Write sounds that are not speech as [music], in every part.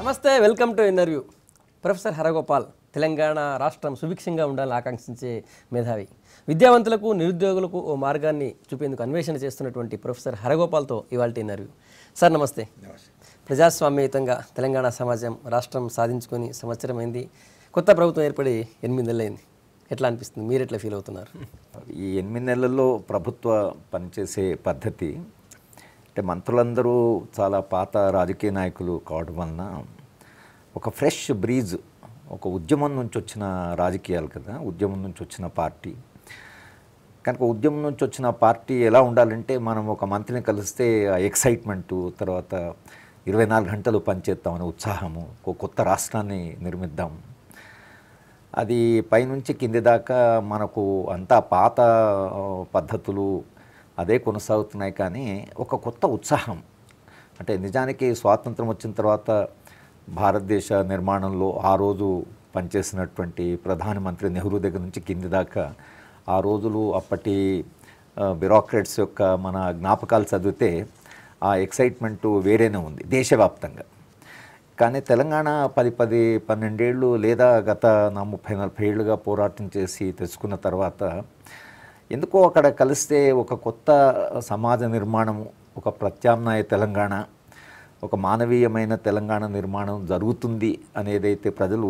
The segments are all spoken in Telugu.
నమస్తే welcome to interview professor Haragopal Telangana రాష్ట్రం సుభిక్షంగా ఉండాలని ఆకాంక్షించే మేధావి విద్యావంతులకు నిరుద్యోగులకు ఓ మార్గాన్ని చూపేందుకు అన్వేషణ చేస్తున్నటువంటి ప్రొఫెసర్ హరగోపాల్తో ఇవాళ ఇంటర్వ్యూ సార్ నమస్తే ప్రజాస్వామ్యయుతంగా తెలంగాణ సమాజం రాష్ట్రం సాధించుకొని సంవత్సరమైంది కొత్త ప్రభుత్వం ఏర్పడి ఎనిమిది నెలలైంది ఎట్లా అనిపిస్తుంది మీరు ఎట్లా ఫీల్ అవుతున్నారు ఈ ఎనిమిది నెలల్లో ప్రభుత్వ పనిచేసే పద్ధతి అంటే మంత్రులందరూ చాలా పాత రాజకీయ నాయకులు కావడం వలన ఒక ఫ్రెష్ బ్రీజ్ ఒక ఉద్యమం నుంచి వచ్చిన రాజకీయాలు కదా ఉద్యమం నుంచి వచ్చిన పార్టీ కనుక ఉద్యమం నుంచి వచ్చిన పార్టీ ఎలా ఉండాలంటే మనం ఒక మంత్రిని కలిస్తే ఆ ఎక్సైట్మెంటు తర్వాత ఇరవై నాలుగు గంటలు పనిచేద్దామని ఉత్సాహము ఒక కొత్త రాష్ట్రాన్ని నిర్మిద్దాం అది పైనుంచి కింది దాకా మనకు అంతా పాత పద్ధతులు అదే కొనసాగుతున్నాయి కానీ ఒక కొత్త ఉత్సాహం అంటే నిజానికి స్వాతంత్రం వచ్చిన తర్వాత భారతదేశ నిర్మాణంలో ఆ రోజు పనిచేసినటువంటి ప్రధానమంత్రి నెహ్రూ దగ్గర నుంచి కింది దాకా ఆ రోజులు అప్పటి బ్యూరోక్రాట్స్ యొక్క మన జ్ఞాపకాలు చదివితే ఆ ఎక్సైట్మెంట్ వేరేనే ఉంది దేశవ్యాప్తంగా కానీ తెలంగాణ పది పది పన్నెండేళ్ళు లేదా గత నా ముప్పై నలభై ఏళ్ళుగా పోరాటం చేసి తెచ్చుకున్న తర్వాత ఎందుకో అక్కడ కలిస్తే ఒక కొత్త సమాజ నిర్మాణము ఒక ప్రత్యామ్నాయ తెలంగాణ ఒక మానవీయమైన తెలంగాణ నిర్మాణం జరుగుతుంది అనేదైతే ప్రజలు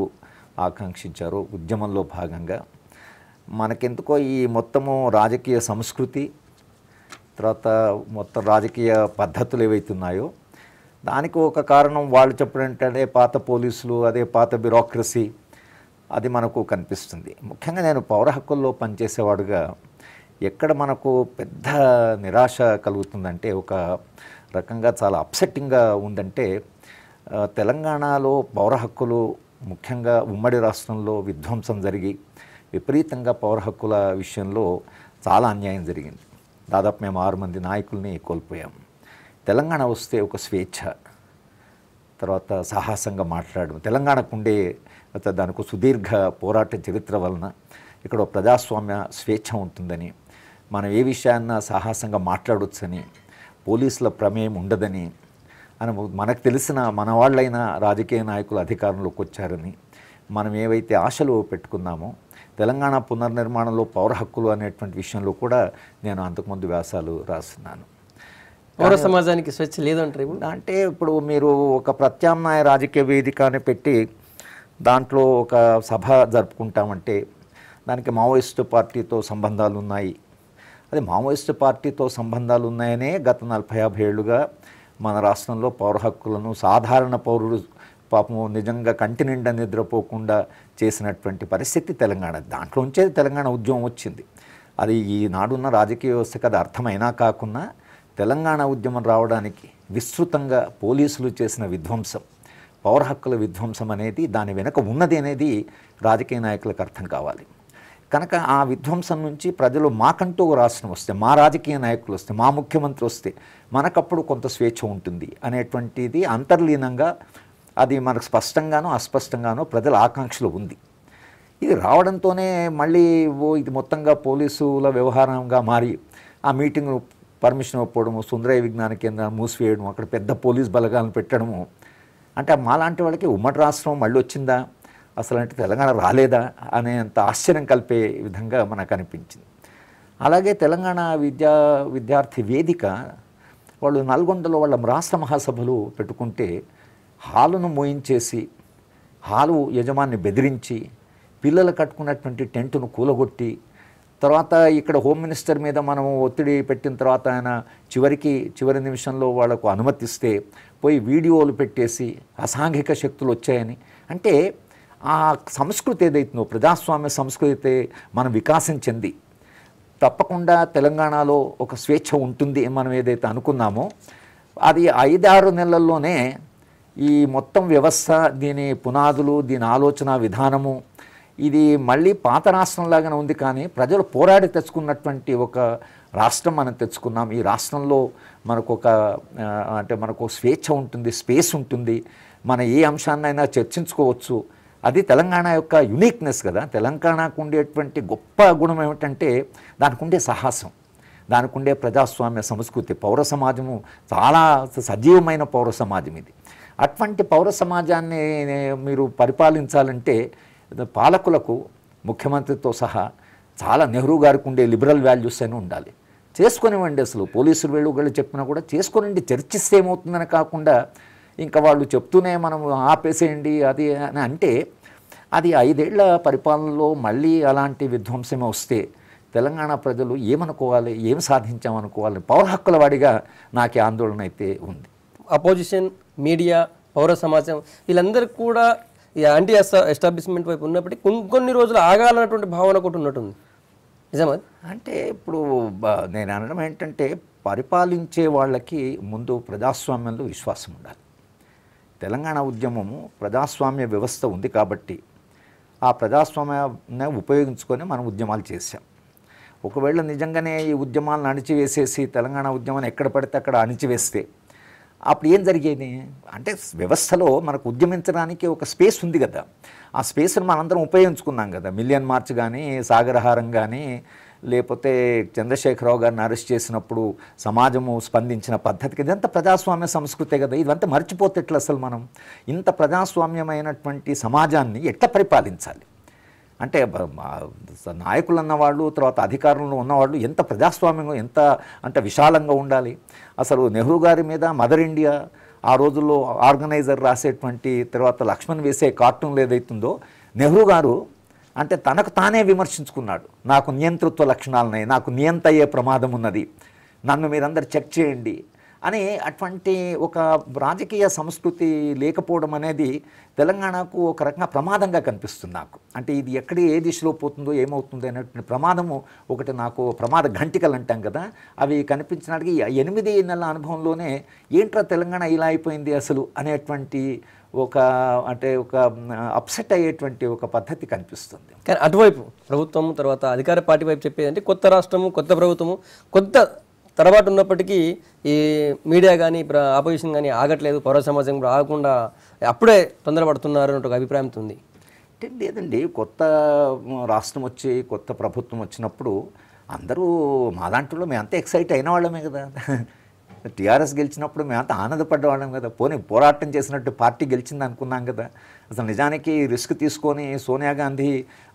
ఆకాంక్షించారో ఉద్యమంలో భాగంగా మనకెందుకో ఈ మొత్తము రాజకీయ సంస్కృతి తర్వాత మొత్తం రాజకీయ పద్ధతులు ఏవైతున్నాయో దానికి ఒక కారణం వాళ్ళు చెప్పడంటే పాత పోలీసులు అదే పాత బ్యూరోక్రసీ అది మనకు కనిపిస్తుంది ముఖ్యంగా నేను పౌర హక్కుల్లో పనిచేసేవాడుగా ఎక్కడ మనకు పెద్ద నిరాశ కలుగుతుందంటే ఒక రకంగా చాలా అప్సెట్టింగ్గా ఉందంటే తెలంగాణలో పౌర హక్కులు ముఖ్యంగా ఉమ్మడి రాష్ట్రంలో విధ్వంసం జరిగి విపరీతంగా పౌర హక్కుల విషయంలో చాలా అన్యాయం జరిగింది దాదాపు మేము ఆరు మంది నాయకుల్ని కోల్పోయాం తెలంగాణ వస్తే ఒక స్వేచ్ఛ తర్వాత సాహసంగా మాట్లాడడం తెలంగాణకు ఉండే దానికి సుదీర్ఘ పోరాట చరిత్ర వలన ఇక్కడ ప్రజాస్వామ్య స్వేచ్ఛ ఉంటుందని మనం ఏ విషయాన్న సాహసంగా మాట్లాడొచ్చని పోలీసుల ప్రమేయం ఉండదని అని మనకు తెలిసిన మన వాళ్ళైన రాజకీయ నాయకులు అధికారంలోకి వచ్చారని మనం ఏవైతే ఆశలు పెట్టుకున్నామో తెలంగాణ పునర్నిర్మాణంలో పౌర హక్కులు అనేటువంటి విషయంలో కూడా నేను అంతకుముందు వ్యాసాలు రాస్తున్నాను పౌర సమాజానికి స్వేచ్ఛ లేదంటారు అంటే ఇప్పుడు మీరు ఒక ప్రత్యామ్నాయ రాజకీయ వేదికని పెట్టి దాంట్లో ఒక సభ జరుపుకుంటామంటే దానికి మావోయిస్టు పార్టీతో సంబంధాలు ఉన్నాయి అది మావోయిస్టు పార్టీతో సంబంధాలు ఉన్నాయనే గత నలభై యాభై ఏళ్ళుగా మన రాష్ట్రంలో పౌర హక్కులను సాధారణ పౌరుడు పాపము నిజంగా కంటి నిండా నిద్రపోకుండా చేసినటువంటి పరిస్థితి తెలంగాణ దాంట్లో ఉంచేది తెలంగాణ ఉద్యమం వచ్చింది అది ఈనాడున్న రాజకీయ వ్యవస్థకు అది అర్థమైనా కాకుండా తెలంగాణ ఉద్యమం రావడానికి విస్తృతంగా పోలీసులు చేసిన విధ్వంసం పౌర హక్కుల విధ్వంసం అనేది దాని వెనుక ఉన్నది అనేది రాజకీయ నాయకులకు అర్థం కావాలి కనుక ఆ విధ్వంసం నుంచి ప్రజలు మాకంటూ రాష్ట్రం వస్తే మా రాజకీయ నాయకులు వస్తే మా ముఖ్యమంత్రి వస్తే మనకప్పుడు కొంత స్వేచ్ఛ ఉంటుంది అనేటువంటిది అంతర్లీనంగా అది మనకు స్పష్టంగానో అస్పష్టంగానో ప్రజల ఆకాంక్షలు ఉంది ఇది రావడంతోనే మళ్ళీ ఓ ఇది మొత్తంగా పోలీసుల వ్యవహారంగా మారి ఆ మీటింగ్ పర్మిషన్ ఇవ్వడము సుందరయ విజ్ఞాన కేంద్రాన్ని మూసివేయడం అక్కడ పెద్ద పోలీస్ బలగాలను పెట్టడము అంటే మాలాంటి వాళ్ళకి ఉమ్మడి రాష్ట్రం మళ్ళీ వచ్చిందా అసలు అంటే తెలంగాణ రాలేదా అనేంత ఆశ్చర్యం కలిపే విధంగా మనకు అనిపించింది అలాగే తెలంగాణ విద్యా విద్యార్థి వేదిక వాళ్ళు నల్గొండలో వాళ్ళ రాష్ట్ర మహాసభలు పెట్టుకుంటే హాలును మోయించేసి హాలు యజమాన్ని బెదిరించి పిల్లలు కట్టుకున్నటువంటి టెంటును కూలగొట్టి తర్వాత ఇక్కడ హోమ్ మినిస్టర్ మీద మనం ఒత్తిడి పెట్టిన తర్వాత ఆయన చివరికి చివరి నిమిషంలో వాళ్లకు అనుమతిస్తే పోయి వీడియోలు పెట్టేసి అసాంఘిక శక్తులు వచ్చాయని అంటే ఆ సంస్కృతి ఏదైతుందో ప్రజాస్వామ్య సంస్కృతి అయితే మనం వికాసం చెంది తప్పకుండా తెలంగాణలో ఒక స్వేచ్ఛ ఉంటుంది మనం ఏదైతే అనుకున్నామో అది ఐదారు నెలల్లోనే ఈ మొత్తం వ్యవస్థ దీని పునాదులు దీని ఆలోచన విధానము ఇది మళ్ళీ పాత రాష్ట్రంలాగానే ఉంది కానీ ప్రజలు పోరాడి తెచ్చుకున్నటువంటి ఒక రాష్ట్రం మనం తెచ్చుకున్నాం ఈ రాష్ట్రంలో మనకు ఒక అంటే మనకు స్వేచ్ఛ ఉంటుంది స్పేస్ ఉంటుంది మన ఏ అంశాన్నైనా చర్చించుకోవచ్చు అది తెలంగాణ యొక్క యునీక్నెస్ కదా తెలంగాణకు ఉండేటువంటి గొప్ప గుణం ఏమిటంటే దానికి ఉండే సాహసం దానికి ఉండే ప్రజాస్వామ్య సంస్కృతి పౌర సమాజము చాలా సజీవమైన పౌర సమాజం ఇది అటువంటి పౌర సమాజాన్ని మీరు పరిపాలించాలంటే పాలకులకు ముఖ్యమంత్రితో సహా చాలా నెహ్రూ గారికి ఉండే లిబరల్ వాల్యూస్ అని ఉండాలి చేసుకునివ్వండి అసలు పోలీసులు వేళ్ళు చెప్పినా కూడా చేసుకునండి చర్చిస్తే ఏమవుతుందని కాకుండా ఇంకా వాళ్ళు చెప్తూనే మనం ఆపేసేయండి అది అని అంటే అది ఐదేళ్ల పరిపాలనలో మళ్ళీ అలాంటి విధ్వంసం వస్తే తెలంగాణ ప్రజలు ఏమనుకోవాలి ఏం సాధించామనుకోవాలి పౌర హక్కుల వాడిగా నాకు ఆందోళన అయితే ఉంది అపోజిషన్ మీడియా పౌర సమాజం వీళ్ళందరూ కూడా ఈ యాంటీ ఎస్టాబ్లిష్మెంట్ వైపు ఉన్నప్పటికీ కొన్ని రోజులు ఆగాలన్నటువంటి భావన ఒకటి ఉన్నట్టుంది నిజమా అంటే ఇప్పుడు నేను అనడం ఏంటంటే పరిపాలించే వాళ్ళకి ముందు ప్రజాస్వామ్యంలో విశ్వాసం ఉండాలి తెలంగాణ ఉద్యమము ప్రజాస్వామ్య వ్యవస్థ ఉంది కాబట్టి ఆ ప్రజాస్వామ్యాన్ని ఉపయోగించుకొని మనం ఉద్యమాలు చేశాం ఒకవేళ నిజంగానే ఈ ఉద్యమాలను అణిచివేసేసి తెలంగాణ ఉద్యమాన్ని ఎక్కడ పడితే అక్కడ అణిచివేస్తే అప్పుడు ఏం జరిగేది అంటే వ్యవస్థలో మనకు ఉద్యమించడానికి ఒక స్పేస్ ఉంది కదా ఆ స్పేస్ని మనందరం ఉపయోగించుకున్నాం కదా మిలియన్ మార్చ్ కానీ సాగరహారం కానీ లేకపోతే చంద్రశేఖరరావు గారిని అరెస్ట్ చేసినప్పుడు సమాజము స్పందించిన పద్ధతికి ఇదంతా ప్రజాస్వామ్య సంస్కృతే కదా ఇదంతా మర్చిపోతే ఎట్లా అసలు మనం ఇంత ప్రజాస్వామ్యమైనటువంటి సమాజాన్ని ఎట్లా పరిపాలించాలి అంటే నాయకులు అన్నవాళ్ళు తర్వాత అధికారంలో ఉన్నవాళ్ళు ఎంత ప్రజాస్వామ్యంగా ఎంత అంటే విశాలంగా ఉండాలి అసలు నెహ్రూ గారి మీద మదర్ ఇండియా ఆ రోజుల్లో ఆర్గనైజర్ రాసేటువంటి తర్వాత లక్ష్మణ్ వేసే కార్టూన్లు ఏదైతుందో నెహ్రూ గారు అంటే తనకు తానే విమర్శించుకున్నాడు నాకు నియంతృత్వ లక్షణాలున్నాయి నాకు నియంత అయ్యే ప్రమాదం ఉన్నది నన్ను మీరందరు చెక్ చేయండి అని అటువంటి ఒక రాజకీయ సంస్కృతి లేకపోవడం అనేది తెలంగాణకు ఒక రకంగా ప్రమాదంగా కనిపిస్తుంది నాకు అంటే ఇది ఎక్కడ ఏ దిశలో పోతుందో ఏమవుతుందో అనేటువంటి ప్రమాదము ఒకటి నాకు ప్రమాద ఘంటికలు అంటాం కదా అవి కనిపించడానికి ఎనిమిది నెలల అనుభవంలోనే ఏంట్రా తెలంగాణ ఇలా అయిపోయింది అసలు అనేటువంటి ఒక అంటే ఒక అప్సెట్ అయ్యేటువంటి ఒక పద్ధతి కనిపిస్తుంది కానీ అటువైపు ప్రభుత్వం తర్వాత అధికార పార్టీ వైపు చెప్పేది అంటే కొత్త రాష్ట్రము కొత్త ప్రభుత్వము కొత్త తర్వాత ఉన్నప్పటికీ ఈ మీడియా కానీ ఆపోజిషన్ కానీ ఆగట్లేదు పౌర సమాజం కూడా ఆగకుండా అప్పుడే తొందరపడుతున్నారు అని ఒక అభిప్రాయం ఉంది అంటే లేదండి కొత్త రాష్ట్రం వచ్చి కొత్త ప్రభుత్వం వచ్చినప్పుడు అందరూ మా దాంట్లో మేము ఎక్సైట్ అయిన వాళ్ళమే కదా టీఆర్ఎస్ గెలిచినప్పుడు మేమంతా ఆనందపడ్డవాళ్ళం కదా పోనీ పోరాటం చేసినట్టు పార్టీ గెలిచింది అనుకున్నాం కదా అసలు నిజానికి రిస్క్ తీసుకొని సోనియా గాంధీ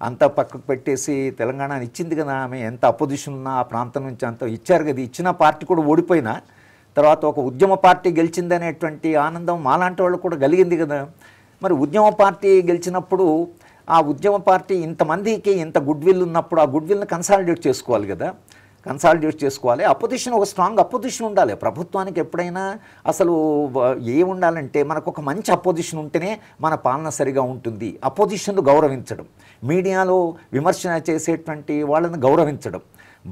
అంతా పక్కకు పెట్టేసి తెలంగాణ ఇచ్చింది కదా ఆమె ఎంత అపోజిషన్ ఉన్నా ఆ ప్రాంతం నుంచి అంత ఇచ్చారు కదా ఇచ్చిన పార్టీ కూడా ఓడిపోయినా తర్వాత ఒక ఉద్యమ పార్టీ గెలిచిందనేటువంటి ఆనందం మాలాంటి వాళ్ళు కూడా కలిగింది కదా మరి ఉద్యమ పార్టీ గెలిచినప్పుడు ఆ ఉద్యమ పార్టీ ఇంతమందికి ఇంత గుడ్ విల్ ఉన్నప్పుడు ఆ గుడ్ విల్ని కన్సాలిడేట్ చేసుకోవాలి కదా కన్సాలిడేట్ చేసుకోవాలి అపోజిషన్ ఒక స్ట్రాంగ్ అపోజిషన్ ఉండాలి ప్రభుత్వానికి ఎప్పుడైనా అసలు ఏ ఉండాలంటే మనకు ఒక మంచి అపోజిషన్ ఉంటేనే మన పాలన సరిగా ఉంటుంది అపోజిషన్ను గౌరవించడం మీడియాలో విమర్శన చేసేటువంటి వాళ్ళని గౌరవించడం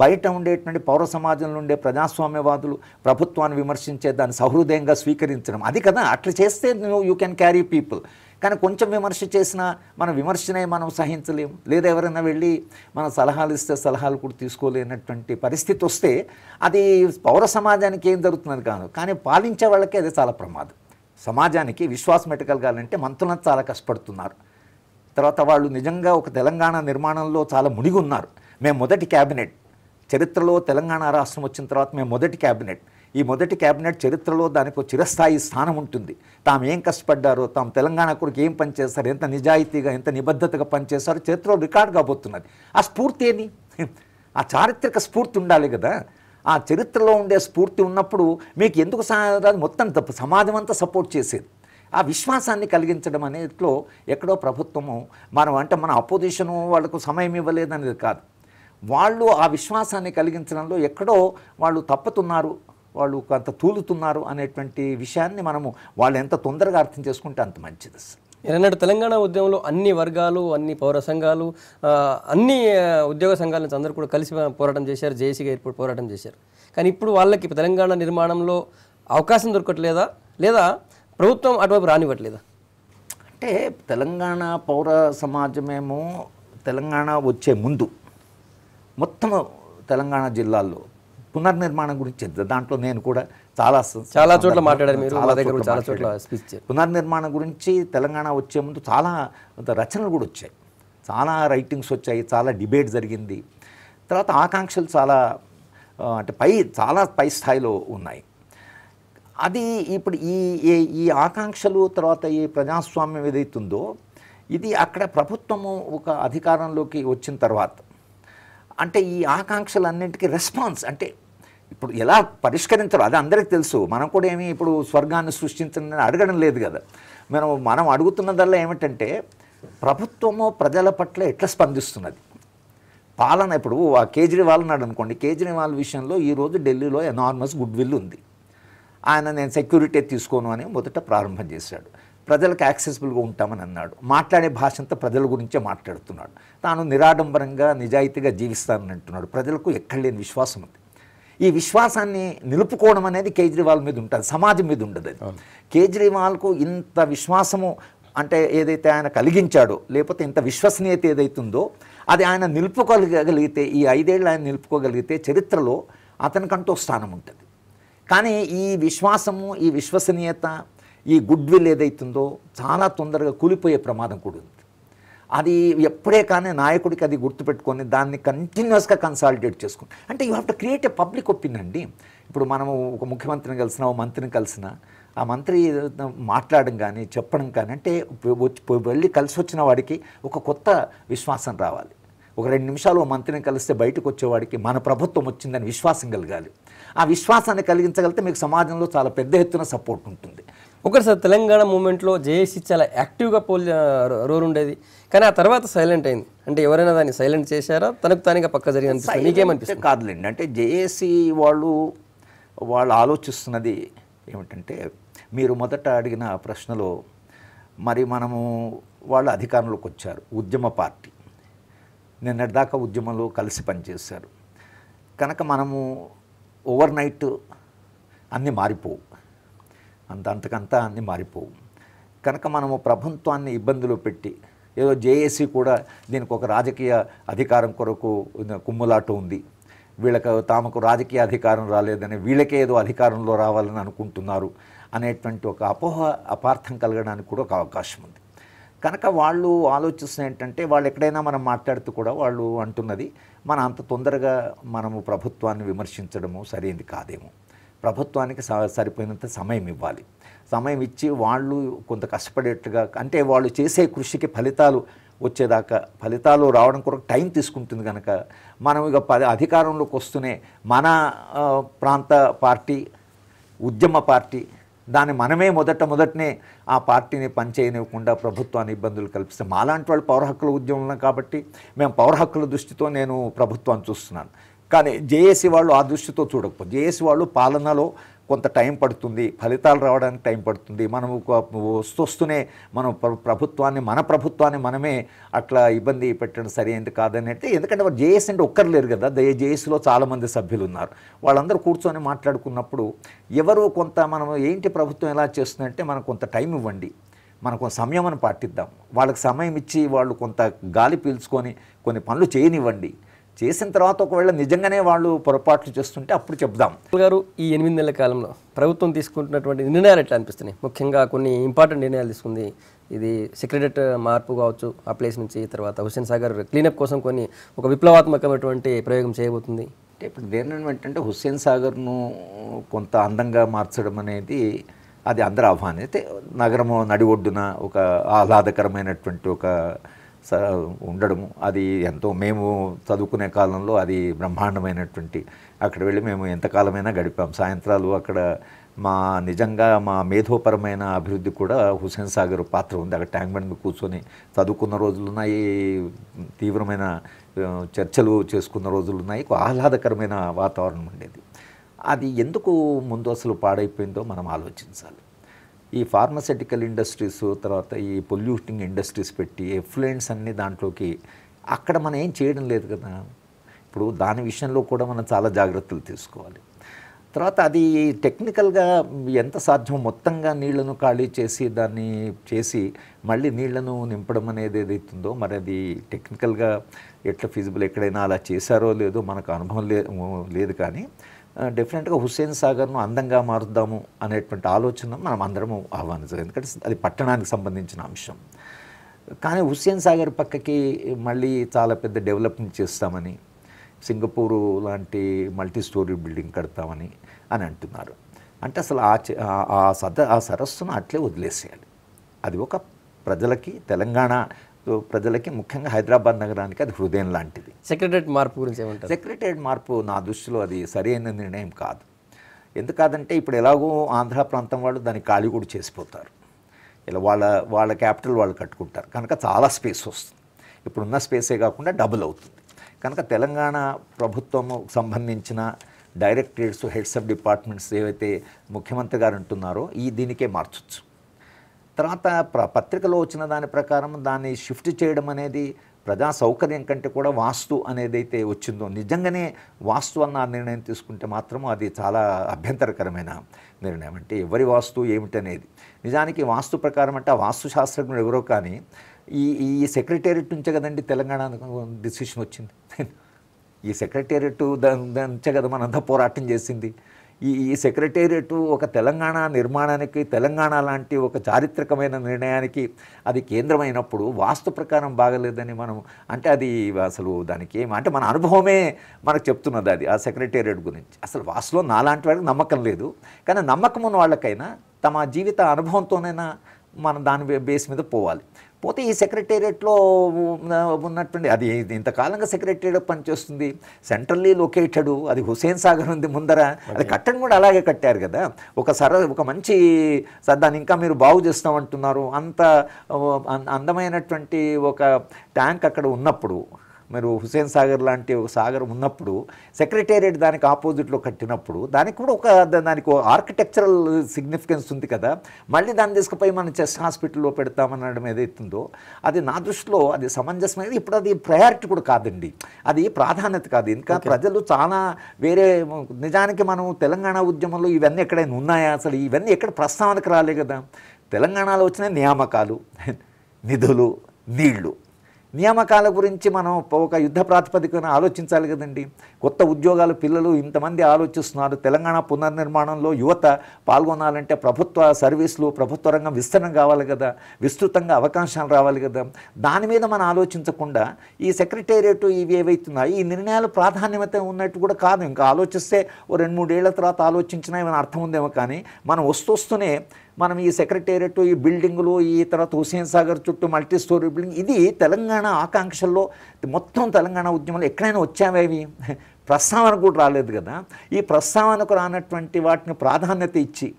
బయట ఉండేటువంటి పౌర సమాజంలో ఉండే ప్రజాస్వామ్యవాదులు ప్రభుత్వాన్ని విమర్శించే దాన్ని సహృదయంగా స్వీకరించడం అది కదా అట్లా చేస్తే యూ కెన్ క్యారీ పీపుల్ కానీ కొంచెం విమర్శ చేసినా మన విమర్శనే మనం సహించలేము లేదా ఎవరైనా వెళ్ళి మన సలహాలు ఇస్తే సలహాలు కూడా తీసుకోలేనటువంటి పరిస్థితి వస్తే అది పౌర సమాజానికి ఏం జరుగుతుందని కాదు కానీ పాలించే వాళ్ళకి అది చాలా ప్రమాదం సమాజానికి విశ్వాసం ఎట్టగలగాలంటే మంత్రులను చాలా కష్టపడుతున్నారు తర్వాత వాళ్ళు నిజంగా ఒక తెలంగాణ నిర్మాణంలో చాలా మునిగి ఉన్నారు మేము మొదటి క్యాబినెట్ చరిత్రలో తెలంగాణ రాష్ట్రం వచ్చిన తర్వాత మేము మొదటి క్యాబినెట్ ఈ మొదటి క్యాబినెట్ చరిత్రలో దానికి చిరస్థాయి స్థానం ఉంటుంది తాము ఏం కష్టపడ్డారో తాము తెలంగాణ కొరకు ఏం పనిచేస్తారు ఎంత నిజాయితీగా ఎంత నిబద్ధతగా పనిచేస్తారో చరిత్రలో రికార్డ్ కాబోతున్నది ఆ స్ఫూర్తి ఏది [laughs] ఆ చారిత్రక స్ఫూర్తి ఉండాలి కదా ఆ చరిత్రలో ఉండే స్ఫూర్తి ఉన్నప్పుడు మీకు ఎందుకు మొత్తం సమాజం అంతా సపోర్ట్ చేసేది ఆ విశ్వాసాన్ని కలిగించడం అనేట్లో ఎక్కడో ప్రభుత్వము మనం అంటే మన అపోజిషను వాళ్ళకు సమయం ఇవ్వలేదనేది కాదు వాళ్ళు ఆ విశ్వాసాన్ని కలిగించడంలో ఎక్కడో వాళ్ళు తప్పుతున్నారు వాళ్ళు కొంత తూలుతున్నారు అనేటువంటి విషయాన్ని మనము వాళ్ళు ఎంత తొందరగా అర్థం చేసుకుంటే అంత మంచిది అసలు ఎన్నడు తెలంగాణ ఉద్యమంలో అన్ని వర్గాలు అన్ని పౌర సంఘాలు అన్ని ఉద్యోగ సంఘాల నుంచి అందరూ కూడా కలిసి పోరాటం చేశారు జేసీగా ఇప్పుడు పోరాటం చేశారు కానీ ఇప్పుడు వాళ్ళకి తెలంగాణ నిర్మాణంలో అవకాశం దొరకట్లేదా లేదా ప్రభుత్వం అటువైపు రానివ్వట్లేదా అంటే తెలంగాణ పౌర సమాజమేమో తెలంగాణ వచ్చే ముందు మొత్తం తెలంగాణ జిల్లాల్లో పునర్నిర్మాణం గురించి దాంట్లో నేను కూడా చాలా చాలా చోట్ల మాట్లాడారు మీరు చాలా దగ్గర చాలా చోట్ల స్పీచ్ పునర్నిర్మాణం గురించి తెలంగాణ వచ్చే ముందు చాలా రచనలు కూడా వచ్చాయి చాలా రైటింగ్స్ వచ్చాయి చాలా డిబేట్ జరిగింది తర్వాత ఆకాంక్షలు చాలా అంటే పై చాలా పై స్థాయిలో ఉన్నాయి అది ఇప్పుడు ఈ ఈ ఆకాంక్షలు తర్వాత ఈ ప్రజాస్వామ్యం ఏదైతుందో ఇది అక్కడ ప్రభుత్వము ఒక అధికారంలోకి వచ్చిన తర్వాత అంటే ఈ ఆకాంక్షలు అన్నింటికి రెస్పాన్స్ అంటే ఇప్పుడు ఎలా పరిష్కరించరు అది అందరికీ తెలుసు మనం కూడా ఏమి ఇప్పుడు స్వర్గాన్ని సృష్టించని అడగడం లేదు కదా మనం మనం అడుగుతున్నదల్లా ఏమిటంటే ప్రభుత్వము ప్రజల పట్ల ఎట్లా స్పందిస్తున్నది పాలన ఇప్పుడు ఆ కేజ్రీవాల్ అన్నాడు అనుకోండి కేజ్రీవాల్ విషయంలో ఈరోజు ఢిల్లీలో ఎనార్మస్ గుడ్ విల్ ఉంది ఆయన నేను సెక్యూరిటీ తీసుకోను అని మొదట ప్రారంభం చేశాడు ప్రజలకు యాక్సెసిబుల్గా ఉంటామని అన్నాడు మాట్లాడే అంతా ప్రజల గురించే మాట్లాడుతున్నాడు తాను నిరాడంబరంగా నిజాయితీగా జీవిస్తానని అంటున్నాడు ప్రజలకు ఎక్కడ లేని విశ్వాసం ఉంది ఈ విశ్వాసాన్ని నిలుపుకోవడం అనేది కేజ్రీవాల్ మీద ఉంటుంది సమాజం మీద ఉండదు అది కేజ్రీవాల్కు ఇంత విశ్వాసము అంటే ఏదైతే ఆయన కలిగించాడో లేకపోతే ఇంత విశ్వసనీయత ఏదైతుందో అది ఆయన నిలుపుకోగలిగితే ఈ ఐదేళ్ళు ఆయన నిలుపుకోగలిగితే చరిత్రలో అతనికంటూ స్థానం ఉంటుంది కానీ ఈ విశ్వాసము ఈ విశ్వసనీయత ఈ గుడ్ విల్ ఏదైతుందో చాలా తొందరగా కూలిపోయే ప్రమాదం కూడా ఉంది అది ఎప్పుడే కానీ నాయకుడికి అది గుర్తుపెట్టుకొని దాన్ని కంటిన్యూస్గా కన్సాలిడేట్ చేసుకుని అంటే you have to create a public opinion అండి ఇప్పుడు మనము ఒక ముఖ్యమంత్రిని కలిసిన ఓ మంత్రిని కలిసిన ఆ మంత్రి మాట్లాడడం కానీ చెప్పడం కానీ అంటే వెళ్ళి కలిసి వచ్చిన వాడికి ఒక కొత్త విశ్వాసం రావాలి ఒక రెండు నిమిషాలు మంత్రిని కలిస్తే బయటకు వచ్చేవాడికి మన ప్రభుత్వం వచ్చిందని విశ్వాసం కలగాలి ఆ విశ్వాసాన్ని కలిగించగలిగితే మీకు సమాజంలో చాలా పెద్ద ఎత్తున సపోర్ట్ ఉంటుంది ఒకటి సార్ తెలంగాణ మూమెంట్లో జేఏసీ చాలా యాక్టివ్గా పోల్ రోల్ ఉండేది కానీ ఆ తర్వాత సైలెంట్ అయింది అంటే ఎవరైనా దాన్ని సైలెంట్ చేశారా తనకు తానిగా పక్క జరిగిన నీకేమనిపిస్తుంది కాదులేండి అంటే జేఏసీ వాళ్ళు వాళ్ళు ఆలోచిస్తున్నది ఏమిటంటే మీరు మొదట అడిగిన ప్రశ్నలో మరి మనము వాళ్ళు అధికారంలోకి వచ్చారు ఉద్యమ పార్టీ నిన్నటిదాకా ఉద్యమంలో కలిసి పనిచేశారు కనుక మనము ఓవర్ నైట్ అన్నీ మారిపోవు అంత అంతకంతా అన్నీ మారిపోవు కనుక మనము ప్రభుత్వాన్ని ఇబ్బందులు పెట్టి ఏదో జేఏసీ కూడా దీనికి ఒక రాజకీయ అధికారం కొరకు కుమ్ములాట ఉంది వీళ్ళకు తామకు రాజకీయ అధికారం రాలేదని వీళ్ళకే ఏదో అధికారంలో రావాలని అనుకుంటున్నారు అనేటువంటి ఒక అపోహ అపార్థం కలగడానికి కూడా ఒక అవకాశం ఉంది కనుక వాళ్ళు ఆలోచిస్తున్న ఏంటంటే వాళ్ళు ఎక్కడైనా మనం మాట్లాడుతూ కూడా వాళ్ళు అంటున్నది మన అంత తొందరగా మనము ప్రభుత్వాన్ని విమర్శించడము సరైనది కాదేమో ప్రభుత్వానికి సరిపోయినంత సమయం ఇవ్వాలి సమయం ఇచ్చి వాళ్ళు కొంత కష్టపడేట్టుగా అంటే వాళ్ళు చేసే కృషికి ఫలితాలు వచ్చేదాకా ఫలితాలు రావడం కొరకు టైం తీసుకుంటుంది కనుక మనం ఇక పది అధికారంలోకి వస్తూనే మన ప్రాంత పార్టీ ఉద్యమ పార్టీ దాన్ని మనమే మొదట మొదటనే ఆ పార్టీని పనిచేయనివ్వకుండా ప్రభుత్వాన్ని ఇబ్బందులు కల్పిస్తాం మాలాంటి వాళ్ళు పౌర హక్కుల ఉద్యమం కాబట్టి మేము పౌర హక్కుల దృష్టితో నేను ప్రభుత్వాన్ని చూస్తున్నాను కానీ జేఏసీ వాళ్ళు ఆ దృష్టితో చూడకపోతే జేఏసీ వాళ్ళు పాలనలో కొంత టైం పడుతుంది ఫలితాలు రావడానికి టైం పడుతుంది మనం వస్తూనే మనం ప్రభుత్వాన్ని మన ప్రభుత్వాన్ని మనమే అట్లా ఇబ్బంది పెట్టడం సరైనది ఏంటి కాదనేది ఎందుకంటే వారు జేఎస్ అంటే ఒక్కర్లేరు కదా జేఎస్లో చాలామంది సభ్యులు ఉన్నారు వాళ్ళందరూ కూర్చొని మాట్లాడుకున్నప్పుడు ఎవరు కొంత మనం ఏంటి ప్రభుత్వం ఎలా చేస్తుందంటే మనం కొంత టైం ఇవ్వండి కొంత సమయం అని పాటిద్దాం వాళ్ళకి సమయం ఇచ్చి వాళ్ళు కొంత గాలి పీల్చుకొని కొన్ని పనులు చేయనివ్వండి చేసిన తర్వాత ఒకవేళ నిజంగానే వాళ్ళు పొరపాట్లు చేస్తుంటే అప్పుడు చెప్దాం గారు ఈ ఎనిమిది నెలల కాలంలో ప్రభుత్వం తీసుకుంటున్నటువంటి నిర్ణయాలు ఎట్లా అనిపిస్తున్నాయి ముఖ్యంగా కొన్ని ఇంపార్టెంట్ నిర్ణయాలు తీసుకుంది ఇది సెక్రటరేట్ మార్పు కావచ్చు ఆ ప్లేస్ నుంచి తర్వాత హుస్సేన్ సాగర్ క్లీనప్ కోసం కొన్ని ఒక విప్లవాత్మకమైనటువంటి ప్రయోగం చేయబోతుంది అంటే ఇప్పుడు దేని ఏంటంటే హుస్సేన్ సాగర్ను కొంత అందంగా మార్చడం అనేది అది అందరి ఆహ్వానం అయితే నగరము నడి ఒడ్డున ఒక ఆహ్లాదకరమైనటువంటి ఒక ఉండడము అది ఎంతో మేము చదువుకునే కాలంలో అది బ్రహ్మాండమైనటువంటి అక్కడ వెళ్ళి మేము ఎంతకాలమైనా గడిపాం సాయంత్రాలు అక్కడ మా నిజంగా మా మేధోపరమైన అభివృద్ధి కూడా హుసేన్ సాగర్ పాత్ర ఉంది అక్కడ ట్యాంక్ బండ్ కూర్చొని చదువుకున్న రోజులున్నాయి తీవ్రమైన చర్చలు చేసుకున్న రోజులున్నాయి ఆహ్లాదకరమైన వాతావరణం ఉండేది అది ఎందుకు ముందు అసలు పాడైపోయిందో మనం ఆలోచించాలి ఈ ఫార్మస్యూటికల్ ఇండస్ట్రీస్ తర్వాత ఈ పొల్యూటింగ్ ఇండస్ట్రీస్ పెట్టి ఎఫ్లుయెంట్స్ అన్ని దాంట్లోకి అక్కడ మనం ఏం చేయడం లేదు కదా ఇప్పుడు దాని విషయంలో కూడా మనం చాలా జాగ్రత్తలు తీసుకోవాలి తర్వాత అది టెక్నికల్గా ఎంత సాధ్యం మొత్తంగా నీళ్లను ఖాళీ చేసి దాన్ని చేసి మళ్ళీ నీళ్లను నింపడం అనేది ఏదైతుందో మరి అది టెక్నికల్గా ఎట్లా ఫీజిబుల్ ఎక్కడైనా అలా చేశారో లేదో మనకు అనుభవం లే లేదు కానీ డెఫినెట్గా హుస్సేన్ సాగర్ను అందంగా మారుద్దాము అనేటువంటి ఆలోచన మనం అందరము ఆహ్వానించాలి ఎందుకంటే అది పట్టణానికి సంబంధించిన అంశం కానీ హుస్సేన్ సాగర్ పక్కకి మళ్ళీ చాలా పెద్ద డెవలప్మెంట్ చేస్తామని సింగపూరు లాంటి మల్టీ స్టోరీ బిల్డింగ్ కడతామని అని అంటున్నారు అంటే అసలు ఆ సద ఆ సరస్సును అట్లే వదిలేసేయాలి అది ఒక ప్రజలకి తెలంగాణ ప్రజలకి ముఖ్యంగా హైదరాబాద్ నగరానికి అది హృదయం లాంటిది సెక్రటరేట్ మార్పు గురించి ఏమంటారు సెక్రటరేట్ మార్పు నా దృష్టిలో అది సరైన నిర్ణయం కాదు ఎందుకాదంటే కాదంటే ఇప్పుడు ఎలాగో ఆంధ్ర ప్రాంతం వాళ్ళు దాన్ని ఖాళీ కూడా చేసిపోతారు ఇలా వాళ్ళ వాళ్ళ క్యాపిటల్ వాళ్ళు కట్టుకుంటారు కనుక చాలా స్పేస్ వస్తుంది ఇప్పుడున్న స్పేసే కాకుండా డబుల్ అవుతుంది కనుక తెలంగాణ ప్రభుత్వము సంబంధించిన డైరెక్టరేట్స్ హెడ్స్ ఆఫ్ డిపార్ట్మెంట్స్ ఏవైతే ముఖ్యమంత్రి గారు ఉంటున్నారో ఈ దీనికే మార్చొచ్చు తర్వాత పత్రికలో వచ్చిన దాని ప్రకారం దాన్ని షిఫ్ట్ చేయడం అనేది ప్రజా సౌకర్యం కంటే కూడా వాస్తు అనేది అయితే వచ్చిందో నిజంగానే వాస్తు అన్న నిర్ణయం తీసుకుంటే మాత్రం అది చాలా అభ్యంతరకరమైన నిర్ణయం అంటే ఎవరి వాస్తు ఏమిటనేది నిజానికి వాస్తు ప్రకారం అంటే వాస్తు శాస్త్రజ్ఞులు ఎవరో కానీ ఈ ఈ సెక్రటేరియట్ నుంచే కదండి తెలంగాణ డిసిషన్ వచ్చింది ఈ సెక్రటేరియట్ దాని నుంచే కదా మనంతా పోరాటం చేసింది ఈ ఈ సెక్రటేరియట్ ఒక తెలంగాణ నిర్మాణానికి తెలంగాణ లాంటి ఒక చారిత్రకమైన నిర్ణయానికి అది కేంద్రమైనప్పుడు వాస్తు ప్రకారం బాగలేదని మనం అంటే అది అసలు దానికి అంటే మన అనుభవమే మనకు చెప్తున్నది అది ఆ సెక్రటేరియట్ గురించి అసలు వాస్తులో నాలాంటి వాడికి నమ్మకం లేదు కానీ నమ్మకం ఉన్న వాళ్ళకైనా తమ జీవిత అనుభవంతోనైనా మనం దాని బేస్ మీద పోవాలి పోతే ఈ సెక్రటేరియట్లో ఉన్నటువంటి అది ఇంతకాలంగా సెక్రటేరియట్ పనిచేస్తుంది సెంట్రల్లీ లొకేటెడ్ అది హుసేన్ సాగర్ ఉంది ముందర అది కట్టడం కూడా అలాగే కట్టారు కదా ఒక సర ఒక మంచి దాన్ని ఇంకా మీరు బాగు చేస్తామంటున్నారు అంత అందమైనటువంటి ఒక ట్యాంక్ అక్కడ ఉన్నప్పుడు మీరు హుసేన్ సాగర్ లాంటి ఒక సాగర్ ఉన్నప్పుడు సెక్రటేరియట్ దానికి ఆపోజిట్లో కట్టినప్పుడు దానికి కూడా ఒక దానికి ఆర్కిటెక్చరల్ సిగ్నిఫికెన్స్ ఉంది కదా మళ్ళీ దాన్ని తీసుకుపోయి మనం చెస్ట్ హాస్పిటల్లో పెడతామనడం ఏదైతుందో అది నా దృష్టిలో అది సమంజసమైనది ఇప్పుడు అది ప్రయారిటీ కూడా కాదండి అది ప్రాధాన్యత కాదు ఇంకా ప్రజలు చాలా వేరే నిజానికి మనం తెలంగాణ ఉద్యమంలో ఇవన్నీ ఎక్కడైనా ఉన్నాయా అసలు ఇవన్నీ ఎక్కడ ప్రస్తావనకు రాలే కదా తెలంగాణలో వచ్చిన నియామకాలు [laughs] నిధులు నీళ్లు నియామకాల గురించి మనం ఒక యుద్ధ ప్రాతిపదికన ఆలోచించాలి కదండి కొత్త ఉద్యోగాలు పిల్లలు ఇంతమంది ఆలోచిస్తున్నారు తెలంగాణ పునర్నిర్మాణంలో యువత పాల్గొనాలంటే ప్రభుత్వ సర్వీసులు ప్రభుత్వ రంగం విస్తరణ కావాలి కదా విస్తృతంగా అవకాశాలు రావాలి కదా దాని మీద మనం ఆలోచించకుండా ఈ సెక్రటేరియట్ ఇవి ఏవైతున్నాయి ఈ నిర్ణయాలు ప్రాధాన్యత ఉన్నట్టు కూడా కాదు ఇంకా ఆలోచిస్తే ఓ రెండు మూడేళ్ల తర్వాత ఆలోచించినా ఏమైనా అర్థం ఉందేమో కానీ మనం వస్తూ వస్తూనే మనం ఈ సెక్రటేరియట్ ఈ బిల్డింగులు ఈ తర్వాత హుసేన్ సాగర్ చుట్టూ మల్టీ స్టోరీ బిల్డింగ్ ఇది తెలంగాణ ఆకాంక్షల్లో మొత్తం తెలంగాణ ఉద్యమంలో ఎక్కడైనా వచ్చావేవి ప్రస్తావన కూడా రాలేదు కదా ఈ ప్రస్తావనకు రానటువంటి వాటిని ప్రాధాన్యత ఇచ్చి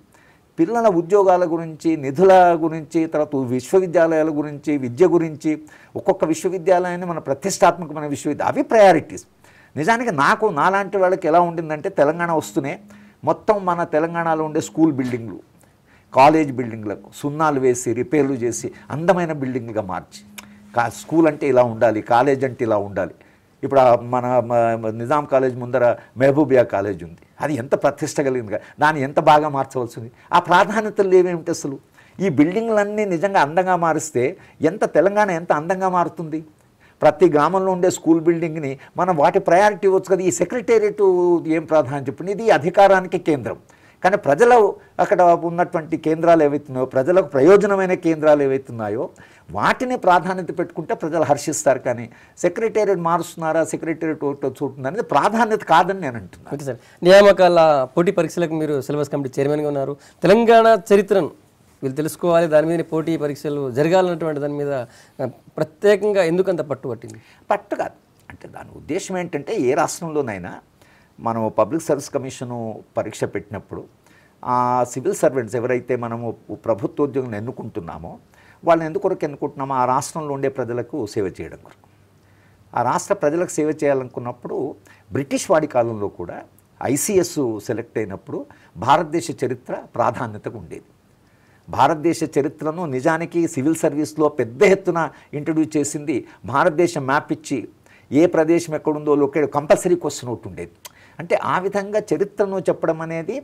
పిల్లల ఉద్యోగాల గురించి నిధుల గురించి తర్వాత విశ్వవిద్యాలయాల గురించి విద్య గురించి ఒక్కొక్క విశ్వవిద్యాలయాన్ని మన ప్రతిష్టాత్మకమైన విశ్వవిద్యాలయం అవి ప్రయారిటీస్ నిజానికి నాకు నాలాంటి వాళ్ళకి ఎలా ఉండిందంటే తెలంగాణ వస్తూనే మొత్తం మన తెలంగాణలో ఉండే స్కూల్ బిల్డింగ్లు కాలేజ్ బిల్డింగ్లకు సున్నాలు వేసి రిపేర్లు చేసి అందమైన బిల్డింగ్లుగా మార్చి కా స్కూల్ అంటే ఇలా ఉండాలి కాలేజ్ అంటే ఇలా ఉండాలి ఇప్పుడు మన నిజాం కాలేజ్ ముందర మహబూబియా కాలేజ్ ఉంది అది ఎంత ప్రతిష్ట కలిగింది దాన్ని ఎంత బాగా మార్చవలసింది ఆ ప్రాధాన్యతలు ఏమేమిటి అసలు ఈ బిల్డింగ్లన్నీ నిజంగా అందంగా మారిస్తే ఎంత తెలంగాణ ఎంత అందంగా మారుతుంది ప్రతి గ్రామంలో ఉండే స్కూల్ బిల్డింగ్ని మనం వాటి ప్రయారిటీ ఇవ్వచ్చు కదా ఈ సెక్రటేరియట్ ఏం ప్రాధాన్యత చెప్పింది ఇది అధికారానికి కేంద్రం కానీ ప్రజలు అక్కడ ఉన్నటువంటి కేంద్రాలు ఏవైతున్నాయో ప్రజలకు ప్రయోజనమైన కేంద్రాలు ఏవైతున్నాయో వాటిని ప్రాధాన్యత పెట్టుకుంటే ప్రజలు హర్షిస్తారు కానీ సెక్రటేరియట్ మారుస్తున్నారా సెక్రటేరియట్ ఒకటి అనేది ప్రాధాన్యత కాదని నేను అంటున్నాను ఓకే సార్ నియామకాల పోటీ పరీక్షలకు మీరు సిలబస్ కమిటీ చైర్మన్గా ఉన్నారు తెలంగాణ చరిత్రను వీళ్ళు తెలుసుకోవాలి దాని మీద పోటీ పరీక్షలు జరగాలన్నటువంటి దాని మీద ప్రత్యేకంగా ఎందుకంత పట్టు పట్టింది పట్టు కాదు అంటే దాని ఉద్దేశం ఏంటంటే ఏ రాష్ట్రంలోనైనా మనం పబ్లిక్ సర్వీస్ కమిషను పరీక్ష పెట్టినప్పుడు ఆ సివిల్ సర్వెంట్స్ ఎవరైతే మనము ప్రభుత్వ ఉద్యోగులను ఎన్నుకుంటున్నామో వాళ్ళని ఎందుకొరకు ఎన్నుకుంటున్నామో ఆ రాష్ట్రంలో ఉండే ప్రజలకు సేవ చేయడం కొరకు ఆ రాష్ట్ర ప్రజలకు సేవ చేయాలనుకున్నప్పుడు బ్రిటిష్ వాడి కాలంలో కూడా ఐసీఎస్ సెలెక్ట్ అయినప్పుడు భారతదేశ చరిత్ర ప్రాధాన్యతగా ఉండేది భారతదేశ చరిత్రను నిజానికి సివిల్ సర్వీస్లో పెద్ద ఎత్తున ఇంట్రడ్యూస్ చేసింది భారతదేశం మ్యాప్ ఇచ్చి ఏ ప్రదేశం ఎక్కడుందో లొకేట్ కంపల్సరీ క్వశ్చన్ ఒకటి ఉండేది అంటే ఆ విధంగా చరిత్రను చెప్పడం అనేది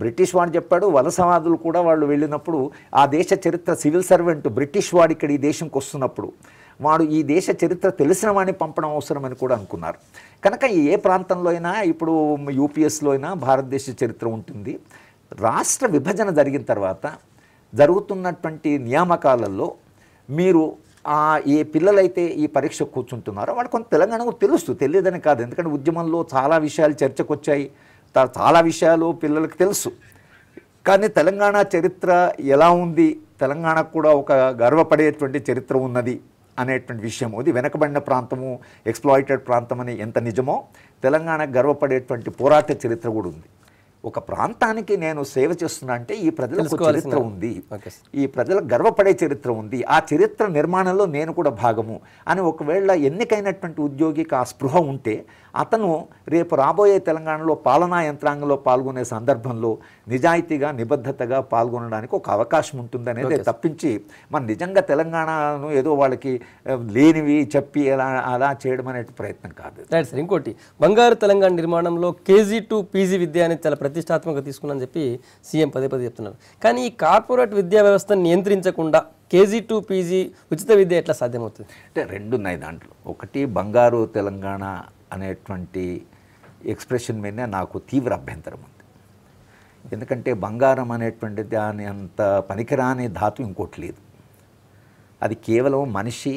బ్రిటిష్ వాడు చెప్పాడు వలసవాదులు కూడా వాళ్ళు వెళ్ళినప్పుడు ఆ దేశ చరిత్ర సివిల్ సర్వెంట్ బ్రిటిష్ వాడు ఇక్కడ ఈ దేశంకి వస్తున్నప్పుడు వాడు ఈ దేశ చరిత్ర తెలిసిన వాడిని పంపడం అవసరమని కూడా అనుకున్నారు కనుక ఏ ప్రాంతంలో అయినా ఇప్పుడు యూపీఎస్లో అయినా భారతదేశ చరిత్ర ఉంటుంది రాష్ట్ర విభజన జరిగిన తర్వాత జరుగుతున్నటువంటి నియామకాలలో మీరు ఏ పిల్లలైతే ఈ పరీక్ష కూర్చుంటున్నారో వాళ్ళు కొంత తెలంగాణకు తెలుసు తెలియదని కాదు ఎందుకంటే ఉద్యమంలో చాలా విషయాలు చర్చకు వచ్చాయి చాలా విషయాలు పిల్లలకు తెలుసు కానీ తెలంగాణ చరిత్ర ఎలా ఉంది తెలంగాణకు కూడా ఒక గర్వపడేటువంటి చరిత్ర ఉన్నది అనేటువంటి విషయము ఇది వెనకబడిన ప్రాంతము ఎక్స్ప్లాయిటెడ్ ప్రాంతం అని ఎంత నిజమో తెలంగాణ గర్వపడేటువంటి పోరాట చరిత్ర కూడా ఉంది ఒక ప్రాంతానికి నేను సేవ చేస్తున్నా అంటే ఈ ప్రజలకు చరిత్ర ఉంది ఈ ప్రజలకు గర్వపడే చరిత్ర ఉంది ఆ చరిత్ర నిర్మాణంలో నేను కూడా భాగము అని ఒకవేళ ఎన్నికైనటువంటి ఉద్యోగికి ఆ స్పృహ ఉంటే అతను రేపు రాబోయే తెలంగాణలో పాలనా యంత్రాంగంలో పాల్గొనే సందర్భంలో నిజాయితీగా నిబద్ధతగా పాల్గొనడానికి ఒక అవకాశం ఉంటుందనేది తప్పించి మన నిజంగా తెలంగాణను ఏదో వాళ్ళకి లేనివి చెప్పి ఎలా అలా చేయడం అనే ప్రయత్నం కాదు రైట్ సార్ ఇంకోటి బంగారు తెలంగాణ నిర్మాణంలో కేజీ టు పీజీ విద్య అనేది చాలా ప్రతిష్టాత్మక తీసుకున్నా చెప్పి సీఎం పదే పదే చెప్తున్నారు కానీ ఈ కార్పొరేట్ విద్యా వ్యవస్థను నియంత్రించకుండా కేజీ టు పీజీ ఉచిత విద్య ఎట్లా సాధ్యమవుతుంది అంటే రెండున్నాయి దాంట్లో ఒకటి బంగారు తెలంగాణ అనేటువంటి ఎక్స్ప్రెషన్ మీద నాకు తీవ్ర అభ్యంతరం ఉంది ఎందుకంటే బంగారం అనేటువంటి దాని అంత పనికిరాని ధాతు ఇంకోటి లేదు అది కేవలం మనిషి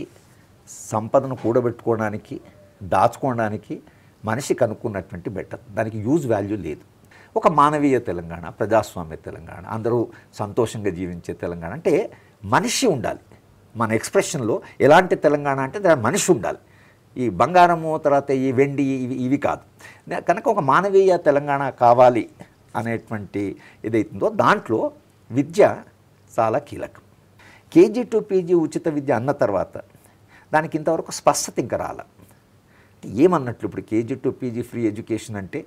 సంపదను కూడబెట్టుకోవడానికి దాచుకోవడానికి మనిషి కనుక్కున్నటువంటి బెటర్ దానికి యూజ్ వాల్యూ లేదు ఒక మానవీయ తెలంగాణ ప్రజాస్వామ్య తెలంగాణ అందరూ సంతోషంగా జీవించే తెలంగాణ అంటే మనిషి ఉండాలి మన ఎక్స్ప్రెషన్లో ఎలాంటి తెలంగాణ అంటే దాని మనిషి ఉండాలి ఈ బంగారము తర్వాత ఈ వెండి ఇవి ఇవి కాదు కనుక ఒక మానవీయ తెలంగాణ కావాలి అనేటువంటి ఏదైతుందో దాంట్లో విద్య చాలా కీలకం కేజీ టు పీజీ ఉచిత విద్య అన్న తర్వాత దానికి ఇంతవరకు స్పష్టత ఇంకా రాల ఏమన్నట్లు ఇప్పుడు KG to PG free education అంటే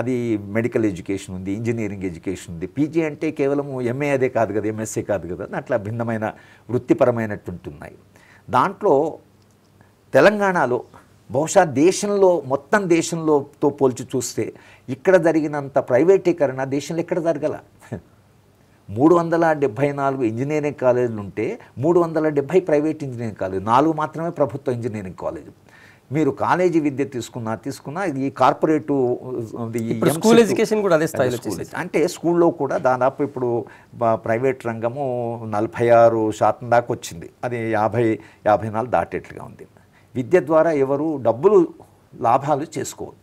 అది మెడికల్ ఎడ్యుకేషన్ ఉంది ఇంజనీరింగ్ ఎడ్యుకేషన్ ఉంది పీజీ అంటే కేవలం ఎంఏ అదే కాదు కదా ఎంఎస్సీ కాదు కదా అట్లా భిన్నమైన వృత్తిపరమైనటువంటి ఉన్నాయి దాంట్లో తెలంగాణలో బహుశా దేశంలో మొత్తం దేశంలోతో పోల్చి చూస్తే ఇక్కడ జరిగినంత ప్రైవేటీకరణ దేశంలో ఎక్కడ జరగల మూడు వందల డెబ్భై నాలుగు ఇంజనీరింగ్ కాలేజీలు ఉంటే మూడు వందల డెబ్భై ప్రైవేట్ ఇంజనీరింగ్ కాలేజ్ నాలుగు మాత్రమే ప్రభుత్వ ఇంజనీరింగ్ కాలేజ్ మీరు కాలేజీ విద్య తీసుకున్నా తీసుకున్నా ఈ కార్పొరేట్ స్కూల్ ఎడ్యుకేషన్ కూడా అదే స్థాయిలో అంటే స్కూల్లో కూడా దాదాపు ఇప్పుడు ప్రైవేట్ రంగము నలభై ఆరు శాతం దాకా వచ్చింది అది యాభై యాభై నాలుగు దాటేట్లుగా ఉంది విద్య ద్వారా ఎవరు డబ్బులు లాభాలు చేసుకోవద్దు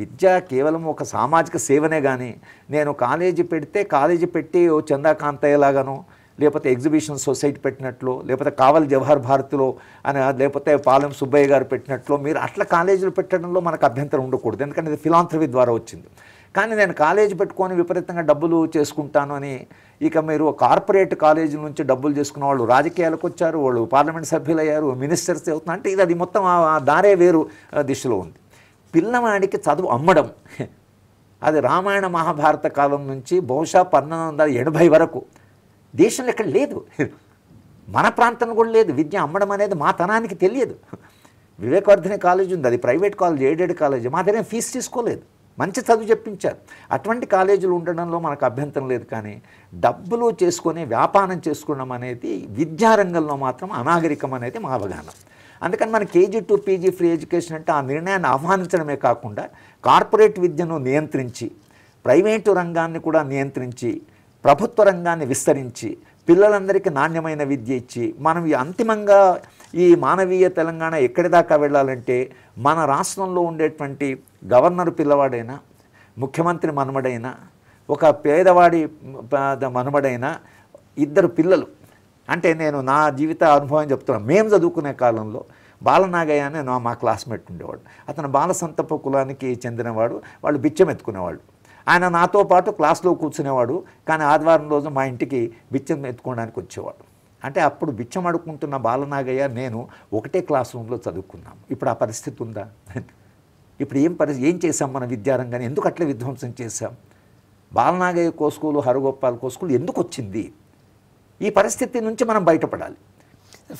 విద్య కేవలం ఒక సామాజిక సేవనే కానీ నేను కాలేజీ పెడితే కాలేజీ పెట్టి ఓ చందాకాంతయ్యలాగాను లేకపోతే ఎగ్జిబిషన్ సొసైటీ పెట్టినట్లు లేకపోతే కావల్ జవహర్ భారతిలో అని లేకపోతే పాలెం సుబ్బయ్య గారు పెట్టినట్లు మీరు అట్లా కాలేజీలు పెట్టడంలో మనకు అభ్యంతరం ఉండకూడదు ఎందుకంటే ఇది ఫిలాంథ్రఫీ ద్వారా వచ్చింది కానీ నేను కాలేజీ పెట్టుకొని విపరీతంగా డబ్బులు చేసుకుంటాను అని ఇక మీరు కార్పొరేట్ కాలేజీల నుంచి డబ్బులు చేసుకున్న వాళ్ళు రాజకీయాలకు వచ్చారు వాళ్ళు పార్లమెంట్ సభ్యులయ్యారు మినిస్టర్స్ అవుతున్నారు అంటే ఇది అది మొత్తం దారే వేరు దిశలో ఉంది పిల్లవాడికి చదువు అమ్మడం అది రామాయణ మహాభారత కాలం నుంచి బహుశా పంతొమ్మిది వందల ఎనభై వరకు దేశంలో ఇక్కడ లేదు మన ప్రాంతంలో కూడా లేదు విద్య అమ్మడం అనేది మా తనానికి తెలియదు వివేకవర్ధన కాలేజ్ ఉంది అది ప్రైవేట్ కాలేజ్ ఎయిడెడ్ కాలేజ్ మా దగ్గర ఫీజు తీసుకోలేదు మంచి చదువు చెప్పించారు అటువంటి కాలేజీలు ఉండడంలో మనకు అభ్యంతరం లేదు కానీ డబ్బులు చేసుకొని వ్యాపారం చేసుకోవడం అనేది విద్యారంగంలో మాత్రం అనాగరికం అనేది మా అవగాహన అందుకని మన KG to PG free education అంటే ఆ నిర్ణయాన్ని ఆహ్వానించడమే కాకుండా కార్పొరేట్ విద్యను నియంత్రించి ప్రైవేటు రంగాన్ని కూడా నియంత్రించి ప్రభుత్వ రంగాన్ని విస్తరించి పిల్లలందరికీ నాణ్యమైన విద్య ఇచ్చి మనం అంతిమంగా ఈ మానవీయ తెలంగాణ ఎక్కడి దాకా వెళ్ళాలంటే మన రాష్ట్రంలో ఉండేటువంటి గవర్నర్ పిల్లవాడైనా ముఖ్యమంత్రి మనుమడైనా ఒక పేదవాడి మనుమడైనా ఇద్దరు పిల్లలు అంటే నేను నా జీవిత అనుభవం చెప్తున్నా మేము చదువుకునే కాలంలో బాలనాగయ్య అనే నా మా క్లాస్మేట్ ఉండేవాడు అతను బాలసంతప కులానికి చెందినవాడు వాళ్ళు బిచ్చం ఎత్తుకునేవాళ్ళు ఆయన నాతో పాటు క్లాస్లో కూర్చునేవాడు కానీ ఆదివారం రోజు మా ఇంటికి బిచ్చం ఎత్తుకోవడానికి వచ్చేవాడు అంటే అప్పుడు బిచ్చమడుకుంటున్న బాలనాగయ్య నేను ఒకటే క్లాస్ రూమ్లో చదువుకున్నాం ఇప్పుడు ఆ పరిస్థితి ఉందా ఇప్పుడు ఏం పరిస్థితి ఏం చేశాం మన విద్యారంగాన్ని ఎందుకు అట్లా విధ్వంసం చేశాం బాలనాగయ్య కోసుకోలు హరగోపాల్ కోసుకోలు ఎందుకు వచ్చింది ఈ పరిస్థితి నుంచి మనం బయటపడాలి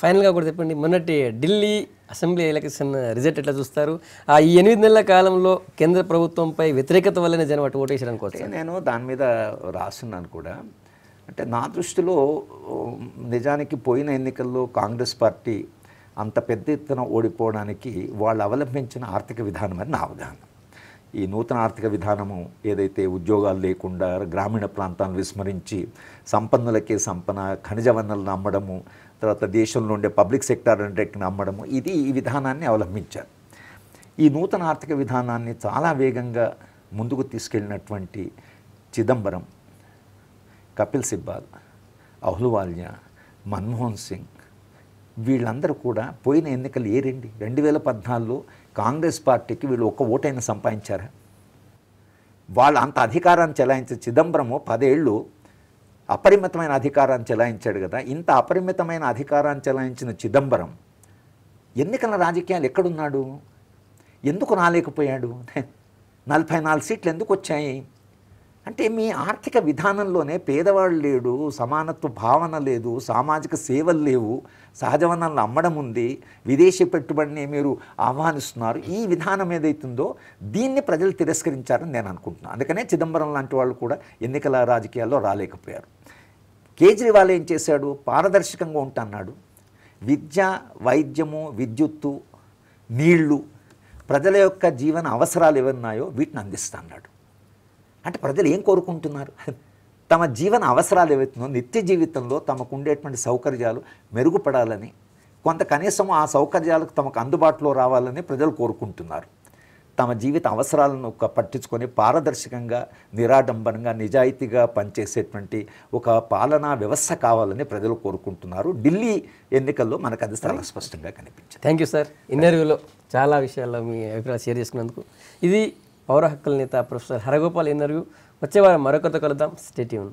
ఫైనల్గా కూడా చెప్పండి మొన్నటి ఢిల్లీ అసెంబ్లీ ఎలక్షన్ రిజల్ట్ ఎట్లా చూస్తారు ఆ ఈ ఎనిమిది నెలల కాలంలో కేంద్ర ప్రభుత్వంపై వ్యతిరేకత వల్లనే జనం అటు ఓటేసారు అనుకోవచ్చు నేను దాని మీద రాస్తున్నాను కూడా అంటే నా దృష్టిలో నిజానికి పోయిన ఎన్నికల్లో కాంగ్రెస్ పార్టీ అంత పెద్ద ఎత్తున ఓడిపోవడానికి వాళ్ళు అవలంబించిన ఆర్థిక విధానం అని నా అవగాహన ఈ నూతన ఆర్థిక విధానము ఏదైతే ఉద్యోగాలు లేకుండా గ్రామీణ ప్రాంతాలను విస్మరించి సంపన్నులకే సంపన ఖనిజ వనరులను అమ్మడము తర్వాత దేశంలో ఉండే పబ్లిక్ సెక్టార్ రెండింటిని అమ్మడము ఇది ఈ విధానాన్ని అవలంబించారు ఈ నూతన ఆర్థిక విధానాన్ని చాలా వేగంగా ముందుకు తీసుకెళ్ళినటువంటి చిదంబరం కపిల్ సిబ్బాల్ అహ్లువాలియా మన్మోహన్ సింగ్ వీళ్ళందరూ కూడా పోయిన ఎన్నికలు ఏరండి రెండు వేల పద్నాలుగులో కాంగ్రెస్ పార్టీకి వీళ్ళు ఒక్క ఓటైనా సంపాదించారా వాళ్ళు అంత అధికారాన్ని చెలాయించే చిదంబరము పదేళ్ళు అపరిమితమైన అధికారాన్ని చెలాయించాడు కదా ఇంత అపరిమితమైన అధికారాన్ని చెలాయించిన చిదంబరం ఎన్నికల రాజకీయాలు ఎక్కడున్నాడు ఎందుకు రాలేకపోయాడు నలభై నాలుగు సీట్లు ఎందుకు వచ్చాయి అంటే మీ ఆర్థిక విధానంలోనే పేదవాడు లేడు సమానత్వ భావన లేదు సామాజిక సేవలు లేవు సహజ వనరులు అమ్మడం ఉంది విదేశీ పెట్టుబడిని మీరు ఆహ్వానిస్తున్నారు ఈ విధానం ఏదైతుందో దీన్ని ప్రజలు తిరస్కరించారని నేను అనుకుంటున్నాను అందుకనే చిదంబరం లాంటి వాళ్ళు కూడా ఎన్నికల రాజకీయాల్లో రాలేకపోయారు కేజ్రీవాల్ ఏం చేశాడు పారదర్శకంగా ఉంటన్నాడు విద్య వైద్యము విద్యుత్తు నీళ్లు ప్రజల యొక్క జీవన అవసరాలు ఏమన్నాయో వీటిని అందిస్తా అంటే ప్రజలు ఏం కోరుకుంటున్నారు తమ జీవన అవసరాలు ఏవైతుందో నిత్య జీవితంలో తమకు ఉండేటువంటి సౌకర్యాలు మెరుగుపడాలని కొంత కనీసం ఆ సౌకర్యాలకు తమకు అందుబాటులో రావాలని ప్రజలు కోరుకుంటున్నారు తమ జీవిత అవసరాలను పట్టించుకొని పారదర్శకంగా నిరాడంబరంగా నిజాయితీగా పనిచేసేటువంటి ఒక పాలనా వ్యవస్థ కావాలని ప్రజలు కోరుకుంటున్నారు ఢిల్లీ ఎన్నికల్లో మనకు అది చాలా స్పష్టంగా కనిపించింది థ్యాంక్ యూ సార్ ఇంటర్వ్యూలో చాలా విషయాల్లో మీ అభిప్రాయం షేర్ చేసుకున్నందుకు ఇది పౌర హక్కుల నేత ప్రొఫెసర్ హరగోపాల్ ఎన్నరు వచ్చేవారం మరొకరితో కలుద్దాం స్టేట్యూన్